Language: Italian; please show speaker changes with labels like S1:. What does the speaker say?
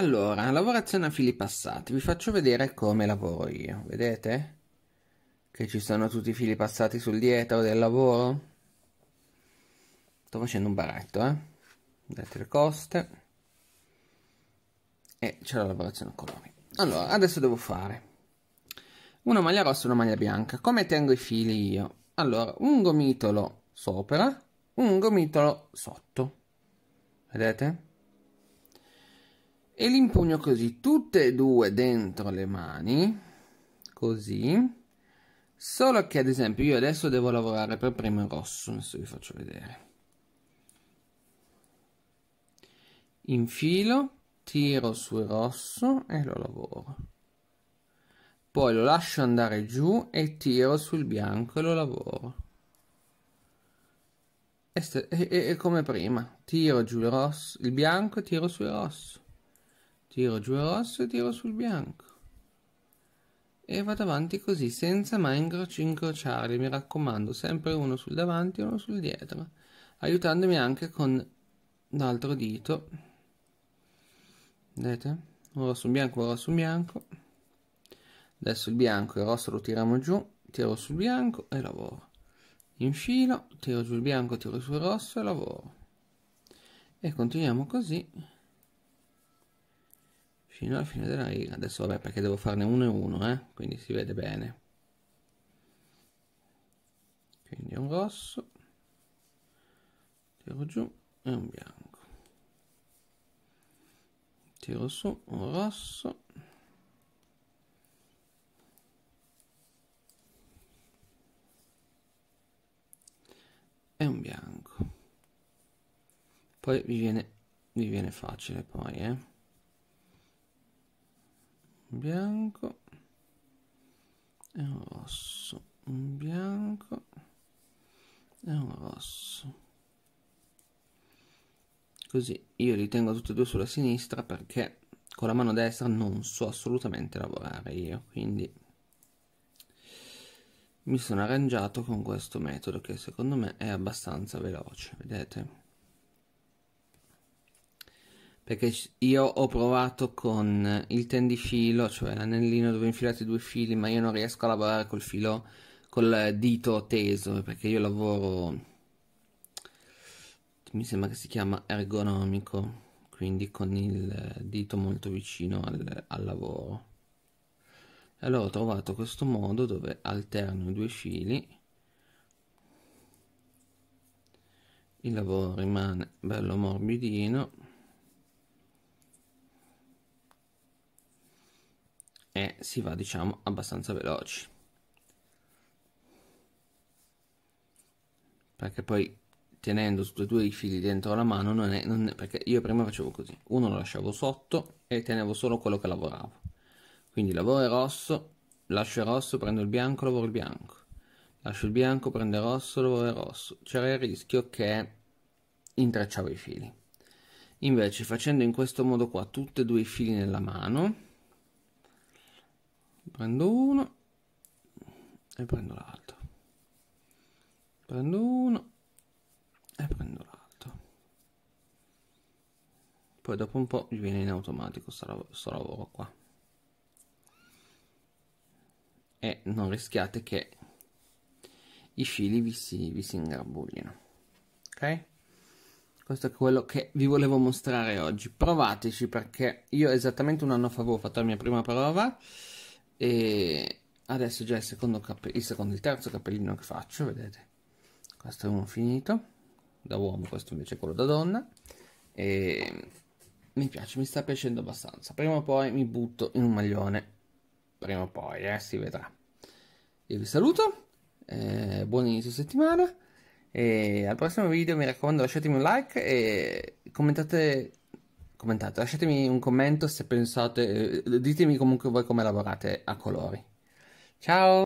S1: Allora, lavorazione a fili passati. Vi faccio vedere come lavoro io. Vedete? Che ci sono tutti i fili passati sul dietro del lavoro. Sto facendo un barretto, eh. Vedete le coste. E c'è la lavorazione a colori. Allora, adesso devo fare una maglia rossa e una maglia bianca. Come tengo i fili io? Allora, un gomitolo sopra, un gomitolo sotto. Vedete? e li impugno così, tutte e due dentro le mani, così, solo che ad esempio io adesso devo lavorare per primo il rosso, adesso vi faccio vedere. Infilo, tiro sul rosso e lo lavoro. Poi lo lascio andare giù e tiro sul bianco e lo lavoro. E, e come prima, tiro giù il, rosso, il bianco e tiro sul rosso tiro giù il rosso e tiro sul bianco e vado avanti così senza mai incroci- incrociarli mi raccomando sempre uno sul davanti e uno sul dietro aiutandomi anche con l'altro dito vedete un rosso un bianco un rosso un bianco adesso il bianco il rosso lo tiriamo giù tiro sul bianco e lavoro infilo tiro giù il bianco tiro sul rosso e lavoro e continuiamo così fino alla fine della riga adesso vabbè perché devo farne uno e uno eh? quindi si vede bene quindi un rosso tiro giù e un bianco tiro su un rosso e un bianco poi vi viene, vi viene facile poi eh un bianco e un rosso, un bianco e un rosso. Così io li tengo tutti e due sulla sinistra perché con la mano destra non so assolutamente lavorare io, quindi mi sono arrangiato con questo metodo che secondo me è abbastanza veloce, vedete? perché io ho provato con il tendifilo, cioè l'anellino dove infilate due fili, ma io non riesco a lavorare col filo col dito teso perché io lavoro mi sembra che si chiama ergonomico, quindi con il dito molto vicino al, al lavoro. Allora ho trovato questo modo dove alterno i due fili il lavoro rimane bello morbidino e si va diciamo abbastanza veloci perché poi tenendo tutti e due i fili dentro la mano non è, non è, perché io prima facevo così uno lo lasciavo sotto e tenevo solo quello che lavoravo quindi lavoro il rosso lascio il rosso prendo il bianco lavoro il bianco lascio il bianco prendo il rosso lavoro il rosso c'era il rischio che intrecciavo i fili invece facendo in questo modo qua tutti e due i fili nella mano prendo uno e prendo l'altro prendo uno e prendo l'altro poi dopo un po' gli viene in automatico questo lavoro qua e non rischiate che i fili vi si, vi si ingarbuglino ok? questo è quello che vi volevo mostrare oggi provateci perché io esattamente un anno fa avevo fatto la mia prima prova e adesso già il secondo, il secondo, il terzo cappellino che faccio vedete questo è uno finito da uomo questo invece è quello da donna e mi piace mi sta piacendo abbastanza prima o poi mi butto in un maglione prima o poi eh, si vedrà io vi saluto eh, buon inizio settimana e al prossimo video mi raccomando lasciatemi un like e commentate commentate, lasciatemi un commento se pensate, eh, ditemi comunque voi come lavorate a colori. Ciao!